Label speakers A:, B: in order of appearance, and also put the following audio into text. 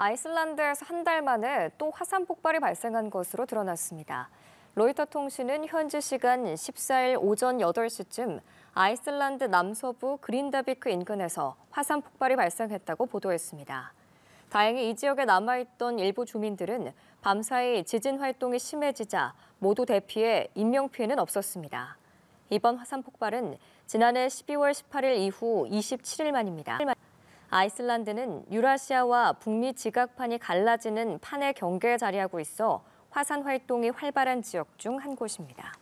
A: 아이슬란드에서 한 달 만에 또 화산 폭발이 발생한 것으로 드러났습니다. 로이터 통신은 현지 시간 14일 오전 8시쯤 아이슬란드 남서부 그린다비크 인근에서 화산 폭발이 발생했다고 보도했습니다. 다행히 이 지역에 남아있던 일부 주민들은 밤사이 지진 활동이 심해지자 모두 대피해 인명피해는 없었습니다. 이번 화산 폭발은 지난해 12월 18일 이후 27일 만입니다. 아이슬란드는 유라시아와 북미 지각판이 갈라지는 판의 경계에 자리하고 있어 화산 활동이 활발한 지역 중 한 곳입니다.